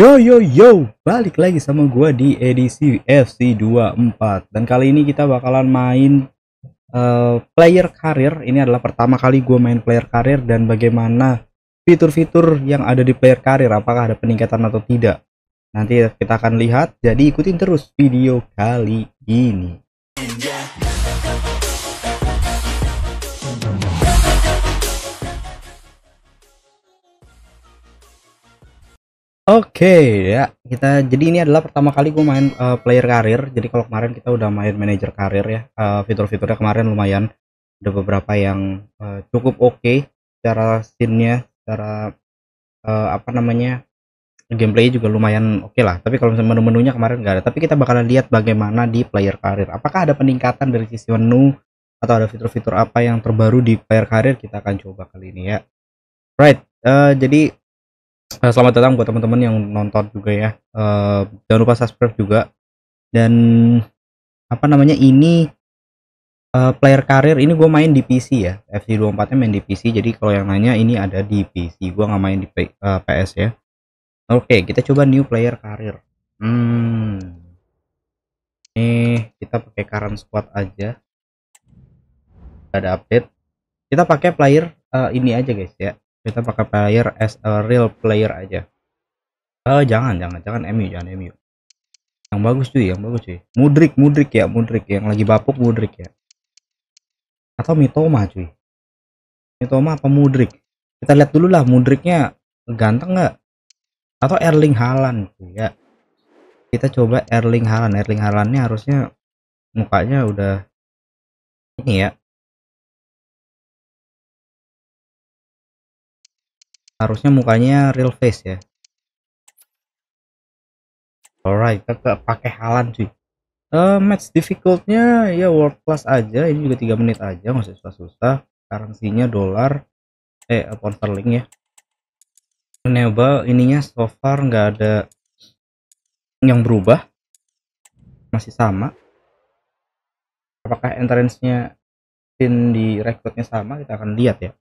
Yo yo yo, balik lagi sama gua di edisi FC 24 dan kali ini kita bakalan main uh, player karir. Ini adalah pertama kali gua main player karir dan bagaimana fitur-fitur yang ada di player karir apakah ada peningkatan atau tidak. Nanti kita akan lihat. Jadi ikutin terus video kali ini. Oke okay, ya kita jadi ini adalah pertama kali gue main uh, player karir jadi kalau kemarin kita udah main manager karir ya uh, fitur-fiturnya kemarin lumayan ada beberapa yang uh, cukup oke okay, secara scene-nya secara uh, apa namanya gameplay juga lumayan oke okay lah tapi kalau misalnya menu-menunya kemarin nggak ada tapi kita bakalan lihat bagaimana di player karir apakah ada peningkatan dari sisi menu atau ada fitur-fitur apa yang terbaru di player karir kita akan coba kali ini ya right uh, jadi Eh, selamat datang buat teman-teman yang nonton juga ya. Uh, jangan lupa subscribe juga. Dan apa namanya ini uh, player karir ini gue main di PC ya. FC24 nya main di PC. Jadi kalau yang nanya ini ada di PC. Gue nggak main di P uh, PS ya. Oke, okay, kita coba new player karir. Hmm. Nih, kita pakai current squad aja. Gak ada update. Kita pakai player uh, ini aja guys ya kita pakai player as a real player aja oh, jangan jangan jangan MU jangan Emi yang bagus cuy yang bagus cuy Mudrik Mudrik ya Mudrik yang lagi bapuk Mudrik ya atau Mitoma cuy Mitoma apa Mudrik kita lihat dulu lah Mudriknya ganteng nggak atau Erling Haaland cuy ya kita coba Erling Haaland Erling Haalandnya harusnya mukanya udah ini ya harusnya mukanya real face ya alright kita pakai halan cuy uh, eh, match difficultnya ya world class aja ini juga tiga menit aja nggak usah susah-susah currency dolar eh pound sterling ya enable ininya so far nggak ada yang berubah masih sama apakah entrance-nya di record-nya sama kita akan lihat ya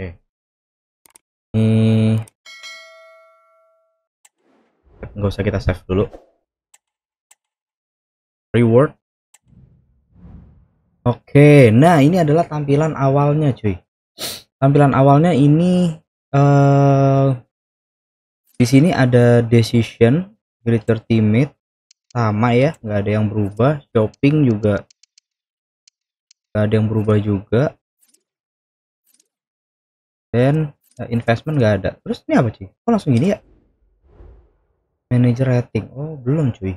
okay. Eh. hmm nggak usah kita save dulu reward oke okay. nah ini adalah tampilan awalnya cuy tampilan awalnya ini uh, di sini ada decision greater teammate sama ya nggak ada yang berubah shopping juga nggak ada yang berubah juga dan uh, investment nggak ada terus ini apa cuy kok oh, langsung gini ya manager rating oh belum cuy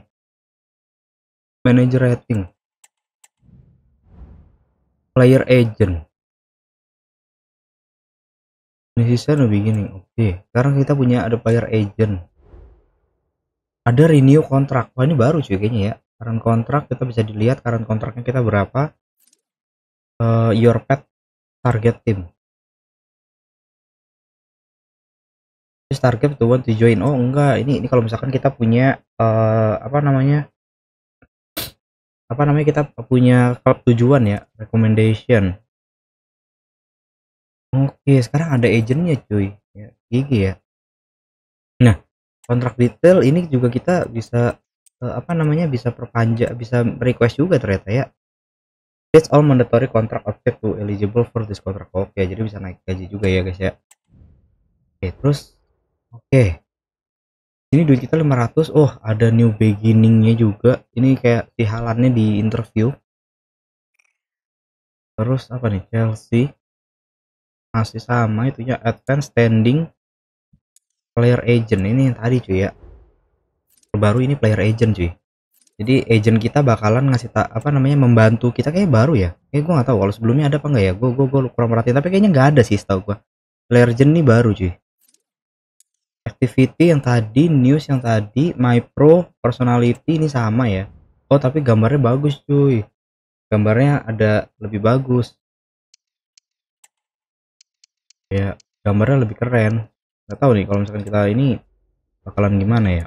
manager rating player agent ini sisa udah begini oke okay. sekarang kita punya ada player agent ada renew kontrak wah ini baru cuy kayaknya ya current kontrak kita bisa dilihat current kontraknya kita berapa uh, your pet target team Target the one to join oh enggak ini ini kalau misalkan kita punya uh, apa namanya apa namanya kita punya klub tujuan ya recommendation oke sekarang ada agentnya cuy ya gigi ya nah kontrak detail ini juga kita bisa uh, apa namanya bisa perpanjang bisa request juga ternyata ya It's all mandatory contract object to eligible for this contract. Oke, okay, jadi bisa naik gaji juga ya guys ya. Oke, okay, terus Oke. Ini duit kita 500. Oh, ada new beginningnya juga. Ini kayak si Halannya di interview. Terus apa nih? Chelsea. Masih sama itunya advance standing player agent. Ini yang tadi cuy ya. Terbaru ini player agent cuy. Jadi agent kita bakalan ngasih tak apa namanya membantu kita kayak baru ya. Kayak gue nggak tahu kalau sebelumnya ada apa nggak ya. Gue gue gue kurang merhatiin tapi kayaknya nggak ada sih setahu gue. Player agent ini baru cuy activity yang tadi, news yang tadi, my pro, personality ini sama ya. Oh, tapi gambarnya bagus, cuy. Gambarnya ada lebih bagus. Ya, gambarnya lebih keren. Nggak tahu nih kalau misalkan kita ini bakalan gimana ya.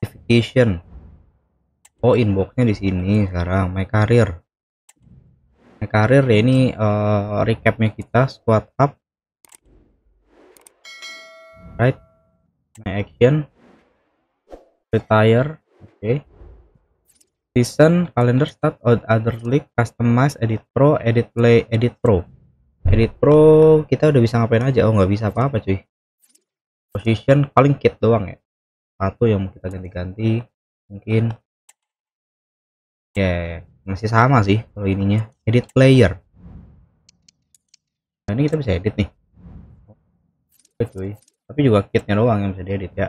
Notification. Oh, inboxnya di sini sekarang, my career. My career ya ini uh, recapnya kita, squad up right my nah, action retire okay season calendar start out other league customize edit pro edit play edit pro edit pro kita udah bisa ngapain aja oh nggak bisa apa-apa cuy position paling kit doang ya satu yang kita ganti-ganti mungkin ya yeah, masih sama sih kalau ininya edit player nah ini kita bisa edit nih oke cuy tapi juga kitnya doang yang bisa diedit ya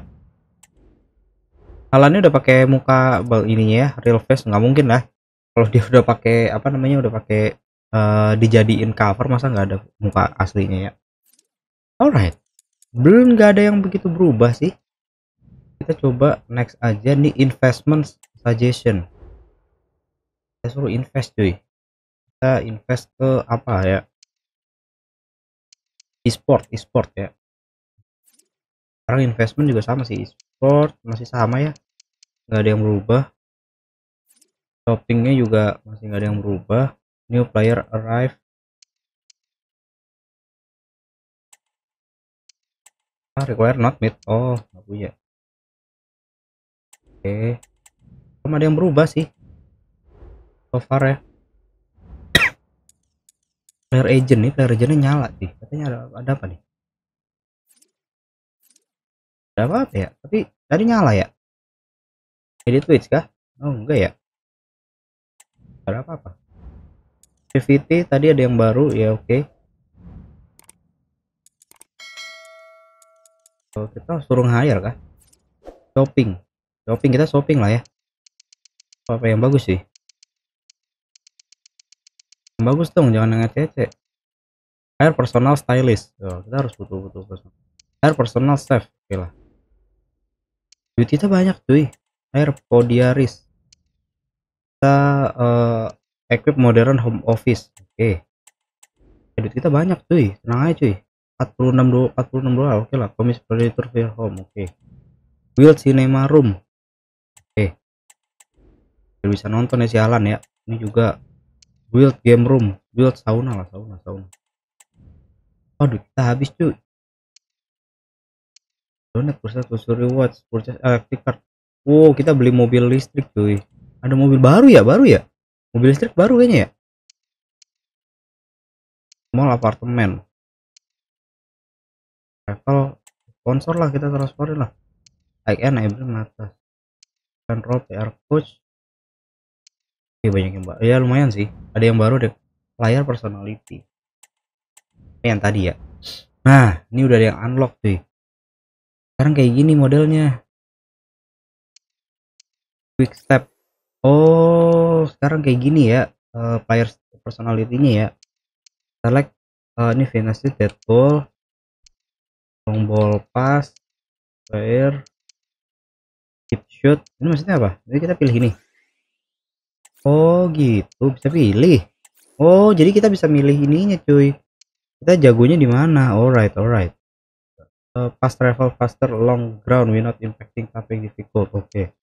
Halannya udah pakai muka ininya ya real face nggak mungkin lah kalau dia udah pakai apa namanya udah pakai uh, dijadiin cover masa nggak ada muka aslinya ya alright belum nggak ada yang begitu berubah sih kita coba next aja nih investment suggestion kita suruh invest cuy kita invest ke apa ya e-sport e-sport ya sekarang investment juga sama sih sport masih sama ya nggak ada yang berubah shoppingnya juga masih nggak ada yang berubah new player arrive ah require not meet oh nggak punya oke okay. belum ada yang berubah sih so far ya player agent nih player agentnya nyala sih katanya ada, ada apa nih apa ya tapi tadi nyala ya edit Twitch kah oh enggak ya ada apa apa cvt tadi ada yang baru ya oke okay. oh, kita suruh hire kah shopping shopping kita shopping lah ya apa yang bagus sih yang bagus dong jangan yang ece hire personal stylist oh, kita harus butuh butuh personal hire personal chef oke okay lah Duit kita banyak cuy. Air Podiaris. Kita uh, equip modern home office. Oke. Okay. Ya, duit kita banyak cuy. Tenang aja cuy. 46 dolar, 46 dolar. Oke okay lah. Komis Predator Fair Home. Oke. Okay. Build Cinema Room. Oke. Okay. bisa nonton ya sialan ya. Ini juga build game room, build sauna lah, sauna, sauna. duit kita habis cuy donat berstatus rewards purchase electric eh, car wow kita beli mobil listrik cuy ada mobil baru ya baru ya mobil listrik baru kayaknya ya mall apartemen travel sponsor lah kita transferin lah IN Ibrim atas control kan PR coach ya banyak yang ya lumayan sih ada yang baru deh layar personality yang tadi ya nah ini udah ada yang unlock sih sekarang kayak gini modelnya. Quick step. Oh, sekarang kayak gini ya. Uh, eh, player personality-nya ya. Select uh, ini finesse dead ball. pass. Player. Deep shoot. Ini maksudnya apa? Jadi kita pilih ini. Oh, gitu. Bisa pilih. Oh, jadi kita bisa milih ininya, cuy. Kita jagonya di mana? Alright, alright fast eh, travel faster long ground without impacting tapping difficult oke okay.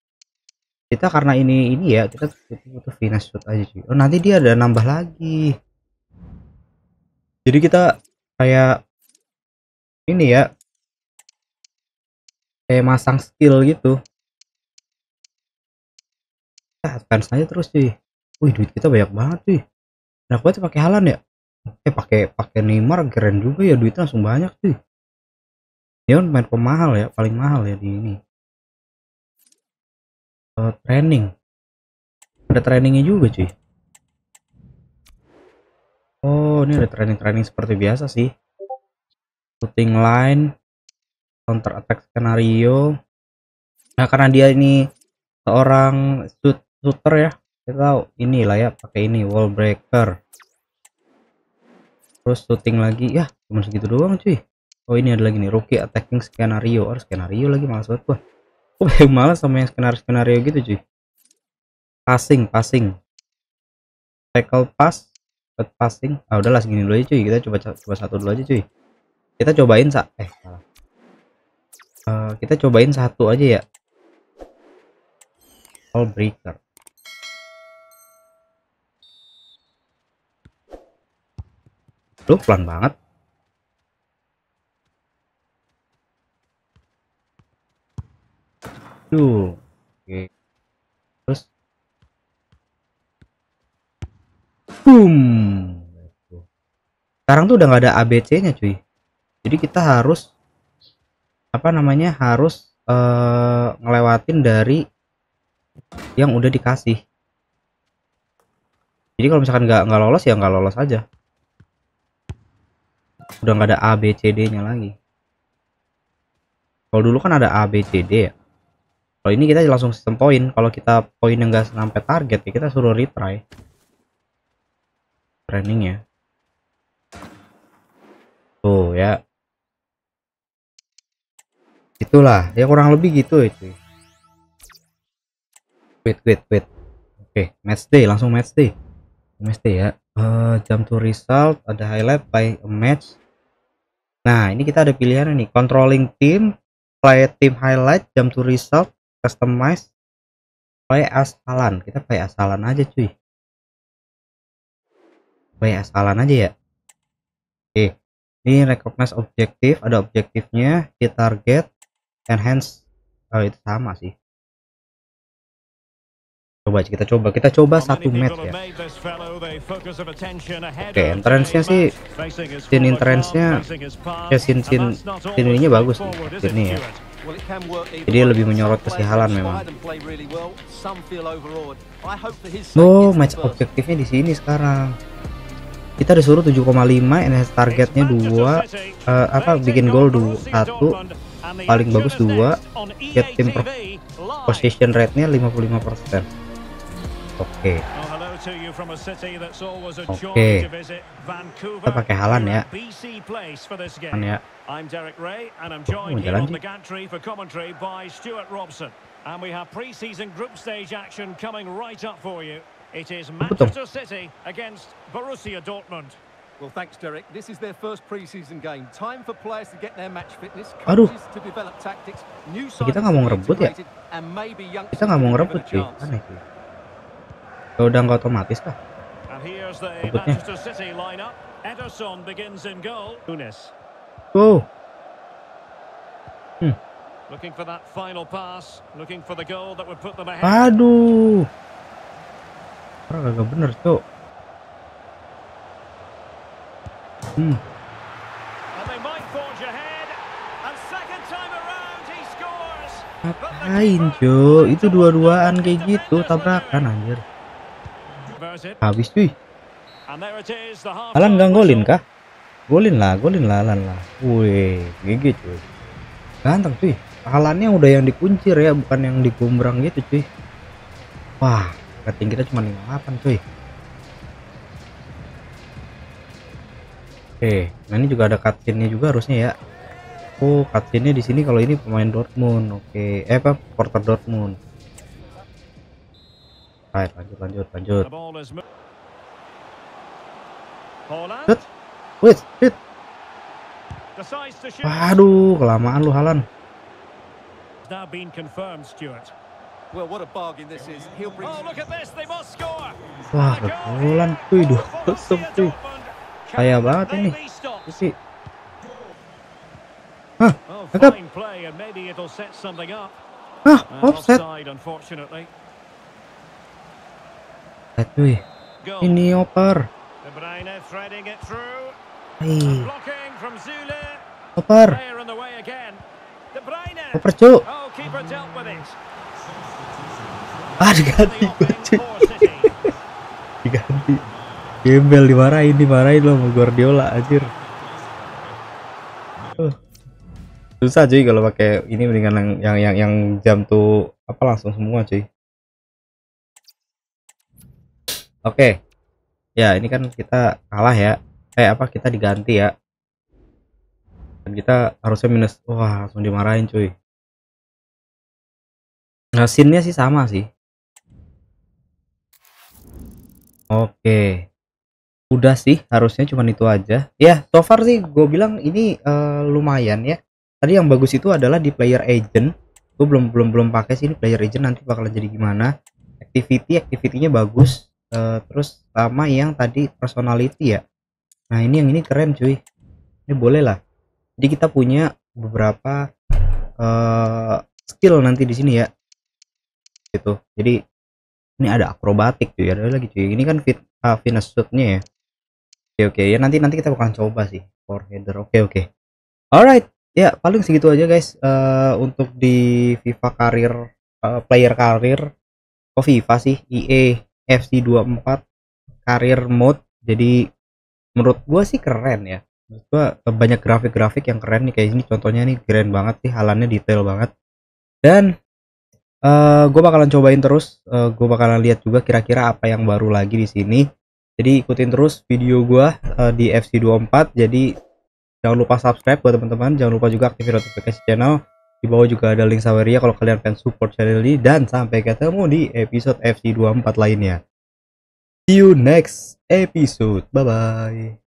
kita karena ini ini ya kita butuh, butuh finish shot aja sih oh nanti dia ada nambah lagi jadi kita kayak ini ya kayak masang skill gitu kita advance aja terus sih wih duit kita banyak banget sih nah gue pakai halan ya eh pakai pakai Neymar keren juga ya duitnya langsung banyak sih dia kan main pemahal ya paling mahal ya di ini uh, training ada trainingnya juga cuy oh ini ada training-training seperti biasa sih shooting line counter attack skenario nah karena dia ini seorang shoot shooter ya kita tahu inilah ya pakai ini wall breaker terus shooting lagi ya cuma segitu doang cuy oh ini ada lagi nih rookie attacking skenario or oh, skenario lagi malas banget gua gua yang malas sama yang skenario skenario gitu cuy passing passing tackle pass cut passing ah udahlah segini dulu aja cuy kita coba coba satu dulu aja cuy kita cobain sa eh salah uh, kita cobain satu aja ya all breaker lu pelan banget Duh. Oke. Terus boom. Sekarang tuh udah nggak ada ABC-nya, cuy. Jadi kita harus apa namanya? harus uh, ngelewatin dari yang udah dikasih. Jadi kalau misalkan nggak nggak lolos ya nggak lolos aja. Udah nggak ada ABCD-nya lagi. Kalau dulu kan ada ABCD ya kalau oh, ini kita langsung sistem poin kalau kita poin yang nggak sampai target ya kita suruh retry training ya tuh ya itulah ya kurang lebih gitu itu wait wait wait oke okay, match day langsung match day match day ya uh, jam to result ada highlight by a match nah ini kita ada pilihan nih controlling team play team highlight jam to result customize play asalan kita play asalan aja cuy play asalan aja ya oke ini recognize objektif ada objektifnya hit target enhance oh itu sama sih coba kita coba kita coba satu match ya oke okay, entrance sih scene entrancenya nya ya scene scene scene ini bagus nih ini ya jadi lebih menyorot kesihalan memang. Oh, match objektifnya di sini sekarang. Kita disuruh 7,5, NS targetnya 2, uh, eh, apa bikin gol 2, 1, paling bagus 2, get team position rate-nya 55%. Oke. Okay. Oke. Kita pakai Halan ya. Halan ya. I'm Derek Ray and I'm oh, joined here on the gantry for commentary by Stuart Robson. And we have pre-season group stage action coming right up for you. It is Manchester City against Borussia Dortmund. Well, thanks, Derek. This is their first pre-season game. Time for players to get their match fitness, coaches Aduh. to develop tactics, new sides kita nggak mau ngerebut ya? Kita nggak Kau ya udah nggak otomatis kah? Oh. Hmm. Aduh. Orang agak bener, tuh. Hmm. Ngapain, Itu dua-duaan kayak gitu, tabrakan anjir. Habis cuy. Alan gak golin kah? Golin lah, golin lah Alan lah. Wih, gigi cuy. Ganteng cuy. Alannya udah yang dikunci ya, bukan yang digombrang gitu cuy. Wah, rating kita cuma 58 cuy. Oke, nah ini juga ada cutscene-nya juga harusnya ya. Oh, cutscene-nya di sini kalau ini pemain Dortmund. Oke, eh apa? Porter Dortmund. Ayo, lanjut, lanjut, lanjut. Hit, Wait, hit. Waduh, kelamaan lu Halan. Oh, Wah, kebetulan tuh itu kosong tuh, Kaya banget ini. si. Hah, oh, tetap. Hah, uh, offset. Ah, cuy. Ini oper. Hai. Oper. Oper, cu. Ah, diganti gue, diganti. Gembel dimarahin, dimarahin lo sama Guardiola, anjir. Susah cuy kalau pakai ini mendingan yang yang yang, yang jam tuh apa langsung semua cuy oke okay. ya ini kan kita kalah ya eh apa kita diganti ya dan kita harusnya minus wah langsung dimarahin cuy nah scene sih sama sih oke okay. udah sih harusnya cuma itu aja ya so far sih gue bilang ini uh, lumayan ya tadi yang bagus itu adalah di player agent gue belum belum belum pakai sih ini player agent nanti bakalan jadi gimana activity activity-nya bagus uh, terus sama yang tadi personality ya nah ini yang ini keren cuy ini boleh lah jadi kita punya beberapa uh, skill nanti di sini ya gitu jadi ini ada akrobatik cuy ada lagi cuy ini kan fit ah, fitness suitnya ya oke okay, oke okay. ya nanti nanti kita bakalan coba sih for header oke okay, oke okay. alright ya paling segitu aja guys uh, untuk di FIFA karir uh, player karir oh FIFA sih EA FC24 karir mode jadi menurut gue sih keren ya menurut gue eh, banyak grafik-grafik yang keren nih kayak ini contohnya nih keren banget sih halannya detail banget dan uh, eh, gue bakalan cobain terus uh, eh, gue bakalan lihat juga kira-kira apa yang baru lagi di sini jadi ikutin terus video gue uh, di FC24 jadi jangan lupa subscribe buat teman-teman jangan lupa juga aktifin notifikasi channel di bawah juga ada link Saweria kalau kalian pengen support channel ini dan sampai ketemu di episode FC24 lainnya. See you next episode. Bye bye.